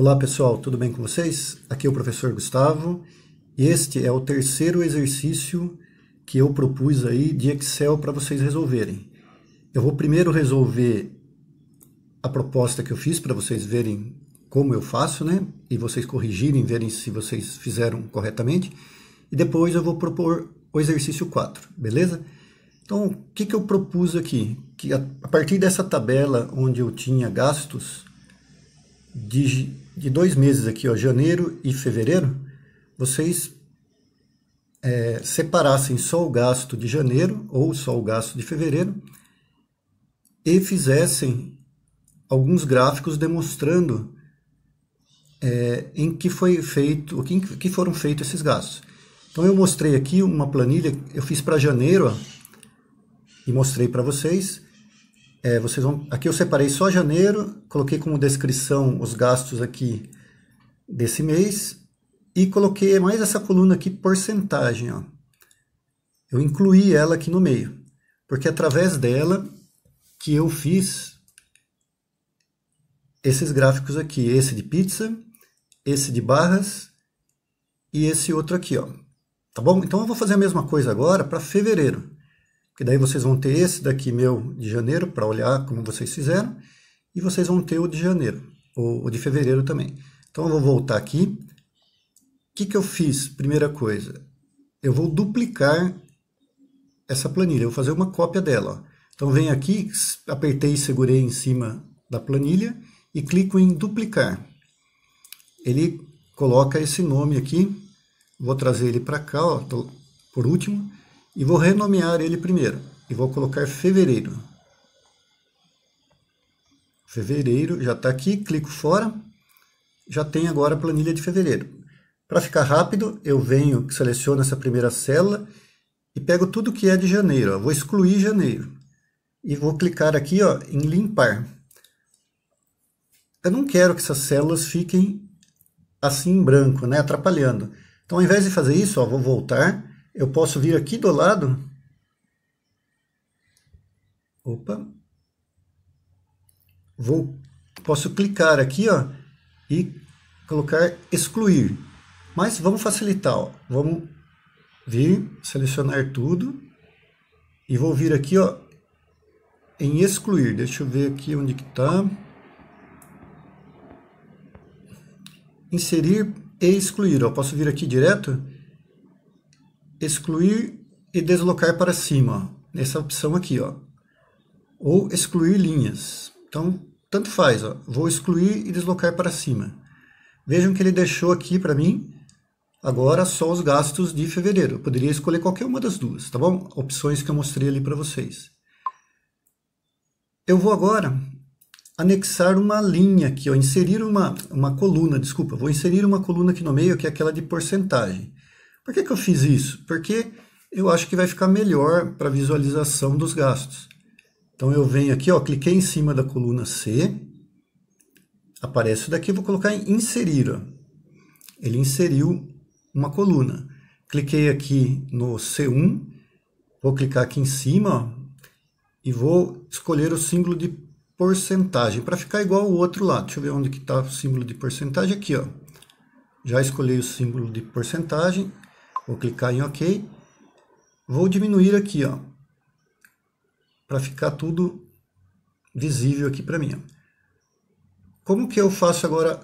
Olá pessoal, tudo bem com vocês? Aqui é o professor Gustavo e este é o terceiro exercício que eu propus aí de Excel para vocês resolverem. Eu vou primeiro resolver a proposta que eu fiz para vocês verem como eu faço, né? E vocês corrigirem, verem se vocês fizeram corretamente. E depois eu vou propor o exercício 4, beleza? Então, o que, que eu propus aqui? Que a, a partir dessa tabela onde eu tinha gastos de de dois meses aqui, ó, janeiro e fevereiro, vocês é, separassem só o gasto de janeiro ou só o gasto de fevereiro e fizessem alguns gráficos demonstrando é, em que foi feito, que, que foram feitos esses gastos. Então eu mostrei aqui uma planilha, eu fiz para janeiro ó, e mostrei para vocês. É, vocês vão, aqui eu separei só janeiro, coloquei como descrição os gastos aqui desse mês e coloquei mais essa coluna aqui, porcentagem. Ó. Eu incluí ela aqui no meio, porque é através dela que eu fiz esses gráficos aqui, esse de pizza, esse de barras e esse outro aqui, ó. Tá bom? Então eu vou fazer a mesma coisa agora para fevereiro que daí vocês vão ter esse daqui meu de janeiro para olhar como vocês fizeram. E vocês vão ter o de janeiro, ou o de fevereiro também. Então eu vou voltar aqui. O que, que eu fiz? Primeira coisa, eu vou duplicar essa planilha, eu vou fazer uma cópia dela. Ó. Então vem aqui, apertei e segurei em cima da planilha e clico em duplicar. Ele coloca esse nome aqui, vou trazer ele para cá, ó, por último, e vou renomear ele primeiro. E vou colocar fevereiro. Fevereiro já está aqui, clico fora. Já tem agora a planilha de fevereiro. Para ficar rápido, eu venho, seleciono essa primeira célula e pego tudo que é de janeiro. Ó. Vou excluir janeiro. E vou clicar aqui ó, em limpar. Eu não quero que essas células fiquem assim em branco, né, atrapalhando. Então, ao invés de fazer isso, ó, vou voltar eu posso vir aqui do lado. Opa. Vou, posso clicar aqui, ó, e colocar excluir. Mas vamos facilitar, ó. Vamos vir, selecionar tudo. E vou vir aqui, ó, em excluir. Deixa eu ver aqui onde que tá. Inserir e excluir, ó. Posso vir aqui direto? excluir e deslocar para cima, nessa opção aqui, ó. Ou excluir linhas. Então, tanto faz, ó. Vou excluir e deslocar para cima. Vejam que ele deixou aqui para mim, agora, só os gastos de fevereiro. Eu poderia escolher qualquer uma das duas, tá bom? Opções que eu mostrei ali para vocês. Eu vou agora anexar uma linha aqui, ó, inserir uma, uma coluna, desculpa, vou inserir uma coluna aqui no meio, que é aquela de porcentagem. Por que, que eu fiz isso? Porque eu acho que vai ficar melhor para visualização dos gastos. Então eu venho aqui, ó, cliquei em cima da coluna C, aparece daqui, vou colocar em inserir. Ó. Ele inseriu uma coluna. Cliquei aqui no C1, vou clicar aqui em cima ó, e vou escolher o símbolo de porcentagem para ficar igual ao outro lá. Deixa eu ver onde que está o símbolo de porcentagem aqui, ó. Já escolhi o símbolo de porcentagem, Vou clicar em OK. Vou diminuir aqui, ó, para ficar tudo visível aqui para mim. Ó. Como que eu faço agora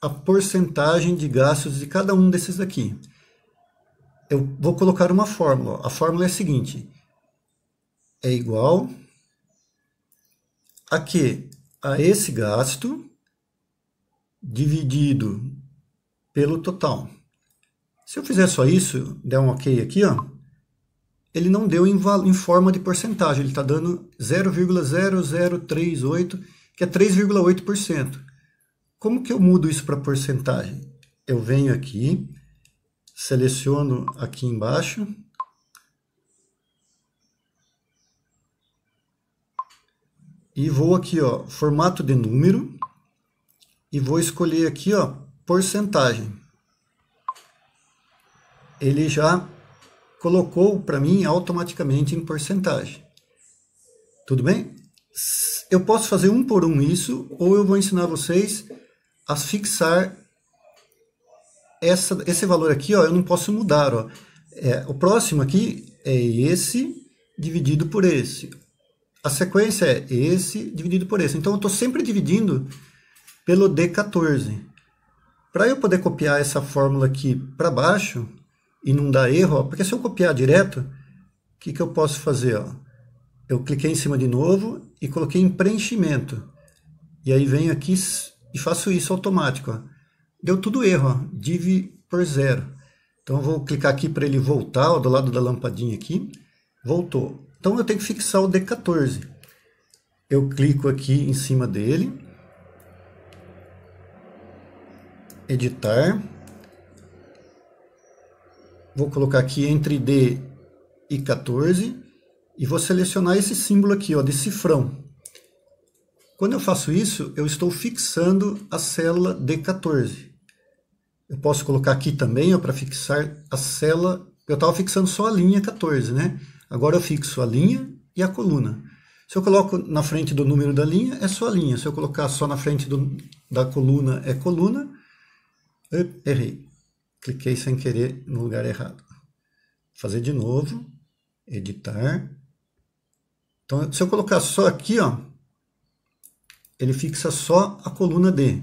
a porcentagem de gastos de cada um desses aqui? Eu vou colocar uma fórmula. A fórmula é a seguinte. É igual a que? A esse gasto dividido pelo total. Se eu fizer só isso, der um OK aqui, ó, ele não deu em, em forma de porcentagem, ele está dando 0,0038, que é 3,8%. Como que eu mudo isso para porcentagem? Eu venho aqui, seleciono aqui embaixo, e vou aqui, ó, formato de número, e vou escolher aqui, ó, porcentagem ele já colocou para mim automaticamente em porcentagem. Tudo bem? Eu posso fazer um por um isso, ou eu vou ensinar vocês a fixar essa, esse valor aqui, ó, eu não posso mudar. Ó. É, o próximo aqui é esse dividido por esse. A sequência é esse dividido por esse. Então, eu estou sempre dividindo pelo D14. Para eu poder copiar essa fórmula aqui para baixo, e não dá erro, ó, porque se eu copiar direto, o que, que eu posso fazer? Ó? Eu cliquei em cima de novo e coloquei em preenchimento. E aí venho aqui e faço isso automático. Ó. Deu tudo erro, ó, div por zero. Então eu vou clicar aqui para ele voltar, ó, do lado da lampadinha aqui. Voltou. Então eu tenho que fixar o D14. Eu clico aqui em cima dele. Editar vou colocar aqui entre D e 14 e vou selecionar esse símbolo aqui, ó, de cifrão. Quando eu faço isso, eu estou fixando a célula D14. Eu posso colocar aqui também para fixar a célula. Eu estava fixando só a linha 14, né? Agora eu fixo a linha e a coluna. Se eu coloco na frente do número da linha, é só a linha. Se eu colocar só na frente do, da coluna, é coluna. Eu errei cliquei sem querer no lugar errado. Fazer de novo, editar. Então, se eu colocar só aqui, ó, ele fixa só a coluna D.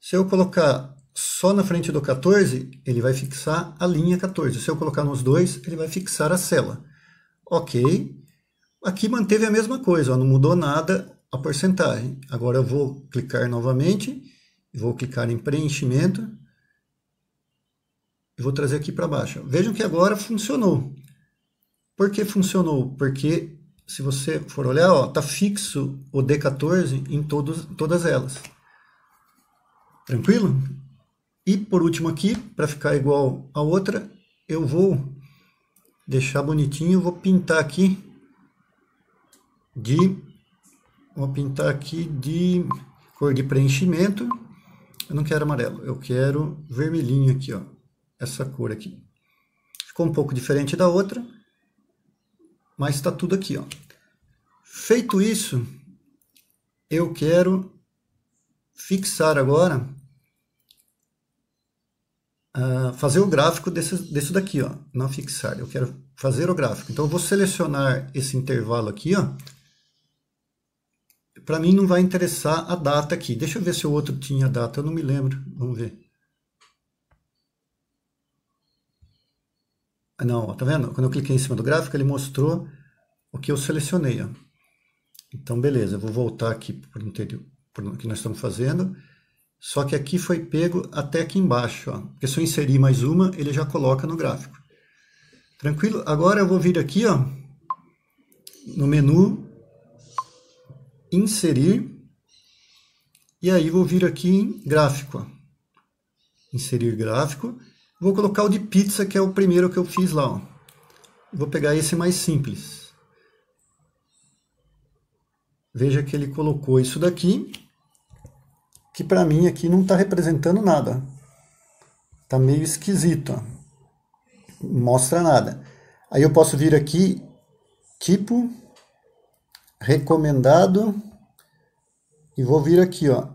Se eu colocar só na frente do 14, ele vai fixar a linha 14. Se eu colocar nos dois, ele vai fixar a cela. Ok. Aqui manteve a mesma coisa, ó, não mudou nada a porcentagem. Agora eu vou clicar novamente, vou clicar em preenchimento eu vou trazer aqui para baixo. Vejam que agora funcionou. Por que funcionou? Porque se você for olhar, ó, tá fixo o D14 em todos, todas elas. Tranquilo? E por último aqui, para ficar igual a outra, eu vou deixar bonitinho, vou pintar aqui de vou pintar aqui de cor de preenchimento. Eu não quero amarelo, eu quero vermelhinho aqui, ó essa cor aqui. Ficou um pouco diferente da outra, mas está tudo aqui. Ó. Feito isso, eu quero fixar agora, uh, fazer o gráfico desse, desse daqui, ó, não fixar, eu quero fazer o gráfico. Então, eu vou selecionar esse intervalo aqui, ó. Para mim não vai interessar a data aqui. Deixa eu ver se o outro tinha data, eu não me lembro. Vamos ver. Não, tá vendo? Quando eu cliquei em cima do gráfico, ele mostrou o que eu selecionei. Ó. Então, beleza, eu vou voltar aqui para o que nós estamos fazendo. Só que aqui foi pego até aqui embaixo. Ó. Porque se eu inserir mais uma, ele já coloca no gráfico. Tranquilo? Agora eu vou vir aqui ó, no menu Inserir. E aí vou vir aqui em Gráfico. Ó. Inserir gráfico. Vou colocar o de pizza, que é o primeiro que eu fiz lá. Ó. Vou pegar esse mais simples. Veja que ele colocou isso daqui, que para mim aqui não está representando nada. Está meio esquisito. Ó. Não mostra nada. Aí eu posso vir aqui, tipo, recomendado, e vou vir aqui, ó,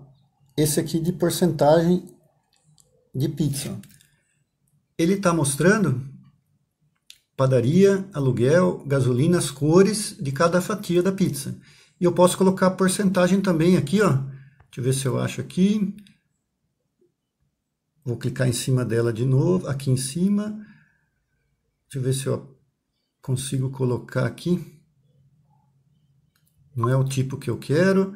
esse aqui de porcentagem de pizza ele está mostrando padaria, aluguel, gasolina, as cores de cada fatia da pizza. E eu posso colocar a porcentagem também aqui, ó. Deixa eu ver se eu acho aqui. Vou clicar em cima dela de novo, aqui em cima. Deixa eu ver se eu consigo colocar aqui. Não é o tipo que eu quero.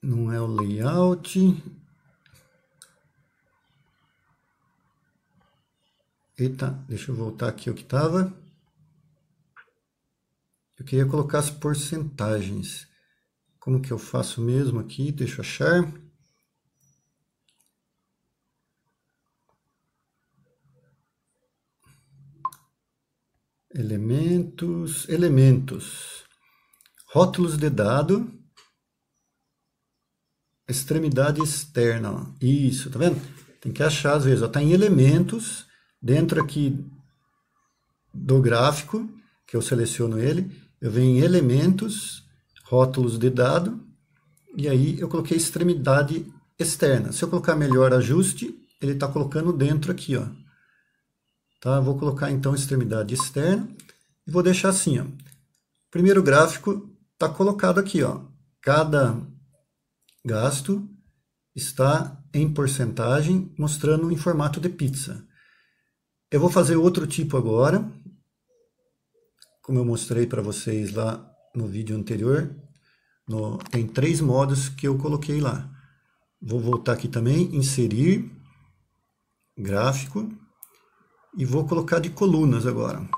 Não é o layout Eita, deixa eu voltar aqui o que estava. Eu queria colocar as porcentagens. Como que eu faço mesmo aqui? Deixa eu achar. Elementos, elementos. Rótulos de dado. Extremidade externa. Isso, tá vendo? Tem que achar às vezes. Está em elementos Dentro aqui do gráfico, que eu seleciono ele, eu venho em elementos, rótulos de dado, e aí eu coloquei extremidade externa. Se eu colocar melhor ajuste, ele está colocando dentro aqui, ó. Tá? Vou colocar então extremidade externa e vou deixar assim, ó. Primeiro gráfico está colocado aqui, ó. Cada gasto está em porcentagem, mostrando em formato de pizza. Eu vou fazer outro tipo agora, como eu mostrei para vocês lá no vídeo anterior. No, tem três modos que eu coloquei lá. Vou voltar aqui também, inserir, gráfico, e vou colocar de colunas agora.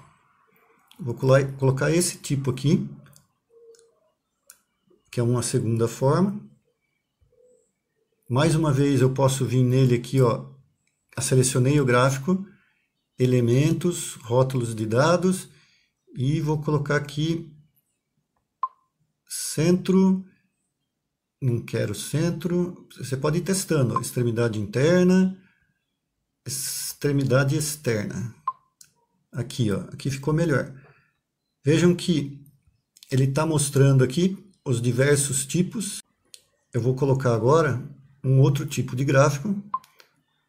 Vou colocar esse tipo aqui, que é uma segunda forma. Mais uma vez eu posso vir nele aqui, ó, selecionei o gráfico, elementos, rótulos de dados e vou colocar aqui centro, não quero centro, você pode ir testando, ó, extremidade interna, extremidade externa. Aqui, ó, aqui ficou melhor. Vejam que ele está mostrando aqui os diversos tipos. Eu vou colocar agora um outro tipo de gráfico.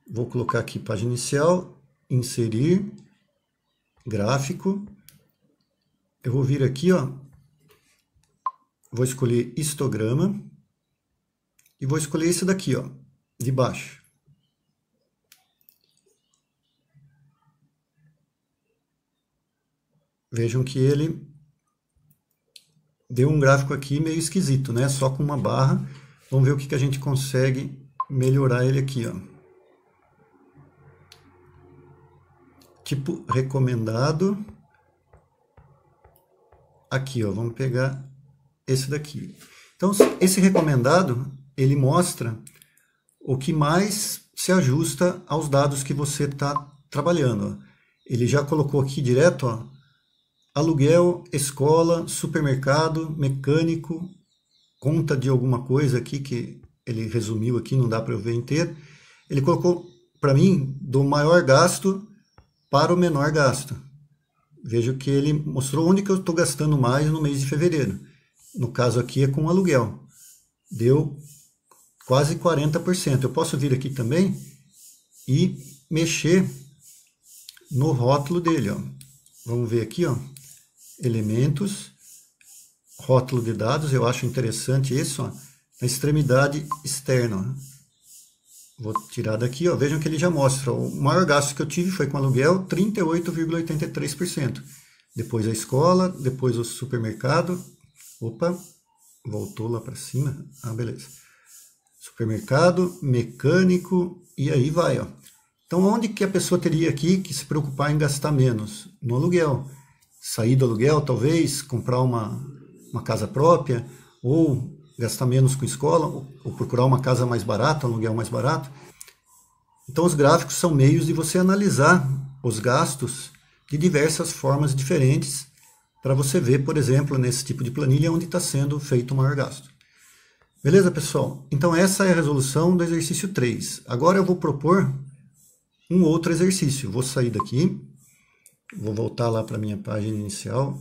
Vou colocar aqui página inicial inserir, gráfico. Eu vou vir aqui, ó, vou escolher histograma e vou escolher esse daqui, ó, de baixo. Vejam que ele deu um gráfico aqui meio esquisito, né? Só com uma barra. Vamos ver o que, que a gente consegue melhorar ele aqui, ó. tipo recomendado. Aqui, ó, vamos pegar esse daqui. Então, esse recomendado, ele mostra o que mais se ajusta aos dados que você está trabalhando. Ó. Ele já colocou aqui direto, ó, aluguel, escola, supermercado, mecânico, conta de alguma coisa aqui que ele resumiu aqui, não dá para eu ver inteiro. Ele colocou para mim do maior gasto para o menor gasto. Vejo que ele mostrou onde que eu estou gastando mais no mês de fevereiro. No caso aqui é com aluguel. Deu quase 40%. Eu posso vir aqui também e mexer no rótulo dele. Ó. Vamos ver aqui, ó. elementos, rótulo de dados. Eu acho interessante isso. Ó. Na extremidade externa, Vou tirar daqui, ó, vejam que ele já mostra. O maior gasto que eu tive foi com aluguel, 38,83%. Depois a escola, depois o supermercado. Opa, voltou lá para cima. Ah, beleza. Supermercado, mecânico e aí vai, ó. Então, onde que a pessoa teria aqui que se preocupar em gastar menos? No aluguel. Sair do aluguel, talvez, comprar uma, uma casa própria ou gastar menos com escola ou procurar uma casa mais barata, um aluguel mais barato. Então, os gráficos são meios de você analisar os gastos de diversas formas diferentes para você ver, por exemplo, nesse tipo de planilha onde está sendo feito o maior gasto. Beleza, pessoal? Então, essa é a resolução do exercício 3. Agora eu vou propor um outro exercício. Vou sair daqui, vou voltar lá para a minha página inicial,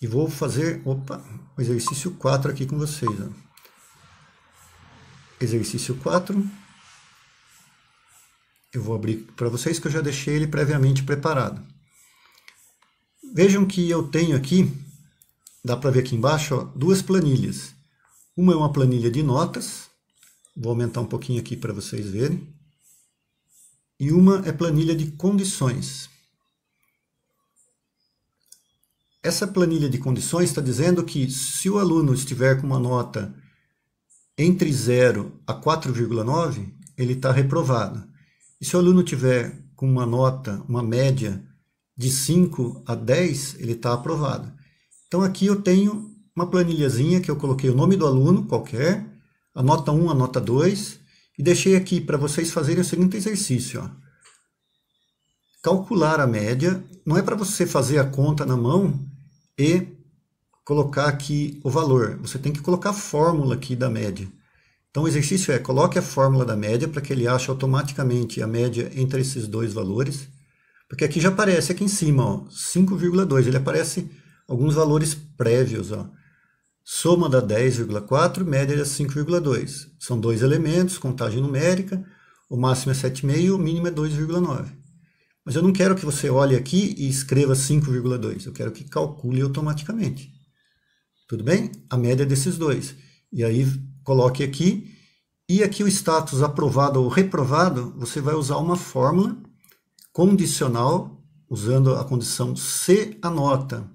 e vou fazer, opa, o exercício 4 aqui com vocês. Ó. Exercício 4. Eu vou abrir para vocês que eu já deixei ele previamente preparado. Vejam que eu tenho aqui, dá para ver aqui embaixo, ó, duas planilhas. Uma é uma planilha de notas, vou aumentar um pouquinho aqui para vocês verem. E uma é planilha de condições. Essa planilha de condições está dizendo que se o aluno estiver com uma nota entre 0 a 4,9, ele está reprovado. E se o aluno tiver com uma nota, uma média de 5 a 10, ele está aprovado. Então aqui eu tenho uma planilhazinha que eu coloquei o nome do aluno, qualquer, a nota 1, a nota 2, e deixei aqui para vocês fazerem o seguinte exercício. Ó. Calcular a média, não é para você fazer a conta na mão e colocar aqui o valor. Você tem que colocar a fórmula aqui da média. Então o exercício é, coloque a fórmula da média para que ele ache automaticamente a média entre esses dois valores. Porque aqui já aparece aqui em cima, 5,2. Ele aparece alguns valores prévios. Ó. Soma da 10,4, média da 5,2. São dois elementos, contagem numérica. O máximo é 7,5, o mínimo é 2,9. Mas eu não quero que você olhe aqui e escreva 5,2. Eu quero que calcule automaticamente. Tudo bem? A média é desses dois. E aí coloque aqui. E aqui o status aprovado ou reprovado, você vai usar uma fórmula condicional, usando a condição se a nota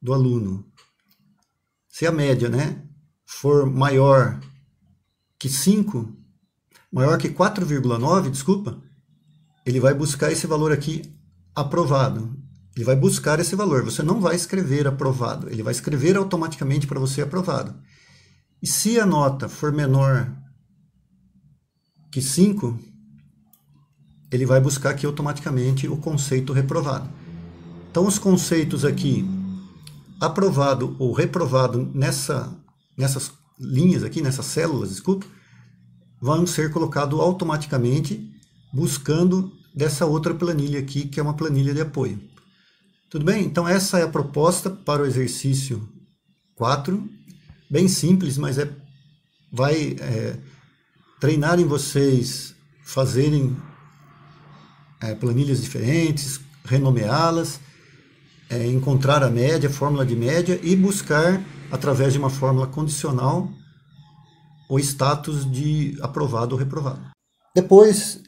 do aluno, se é a média né, for maior que 5, maior que 4,9, desculpa, ele vai buscar esse valor aqui aprovado. Ele vai buscar esse valor. Você não vai escrever aprovado. Ele vai escrever automaticamente para você aprovado. E se a nota for menor que 5, ele vai buscar aqui automaticamente o conceito reprovado. Então, os conceitos aqui, aprovado ou reprovado nessa, nessas linhas aqui, nessas células, desculpa, vão ser colocados automaticamente buscando dessa outra planilha aqui, que é uma planilha de apoio. Tudo bem? Então essa é a proposta para o exercício 4, bem simples, mas é, vai é, treinar em vocês fazerem é, planilhas diferentes, renomeá-las, é, encontrar a média, a fórmula de média e buscar, através de uma fórmula condicional, o status de aprovado ou reprovado. Depois,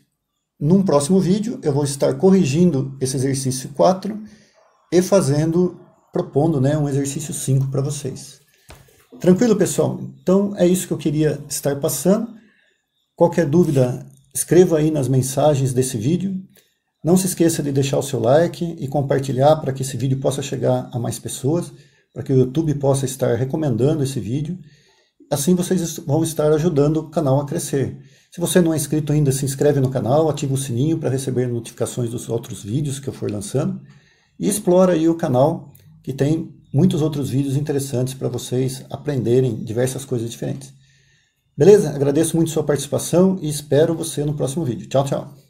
num próximo vídeo, eu vou estar corrigindo esse exercício 4 e fazendo, propondo né, um exercício 5 para vocês. Tranquilo, pessoal? Então, é isso que eu queria estar passando. Qualquer dúvida, escreva aí nas mensagens desse vídeo. Não se esqueça de deixar o seu like e compartilhar para que esse vídeo possa chegar a mais pessoas, para que o YouTube possa estar recomendando esse vídeo. Assim vocês vão estar ajudando o canal a crescer. Se você não é inscrito ainda, se inscreve no canal, ativa o sininho para receber notificações dos outros vídeos que eu for lançando e explora aí o canal que tem muitos outros vídeos interessantes para vocês aprenderem diversas coisas diferentes. Beleza? Agradeço muito sua participação e espero você no próximo vídeo. Tchau, tchau!